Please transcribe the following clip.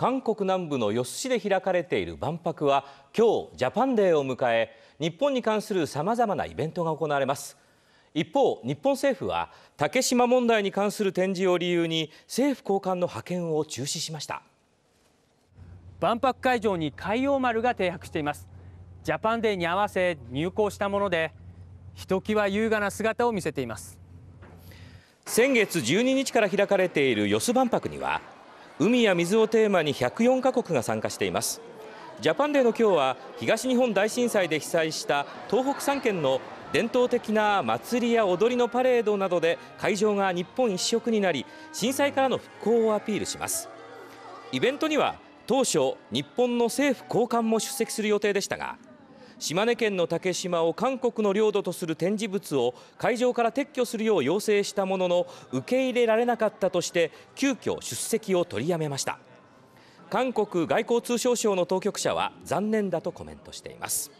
韓国南部のヨス市で開かれている万博は今日ジャパンデーを迎え日本に関するさまざまなイベントが行われます一方日本政府は竹島問題に関する展示を理由に政府高官の派遣を中止しました万博会場に海洋丸が停泊していますジャパンデーに合わせ入港したものでひときわ優雅な姿を見せています先月12日から開かれているよす万博には海や水をテーマに104カ国が参加していますジャパンデーの今日は東日本大震災で被災した東北3県の伝統的な祭りや踊りのパレードなどで会場が日本一色になり震災からの復興をアピールしますイベントには当初日本の政府高官も出席する予定でしたが島根県の竹島を韓国の領土とする展示物を会場から撤去するよう要請したものの受け入れられなかったとして急遽出席を取りやめました韓国外交通商省の当局者は残念だとコメントしています。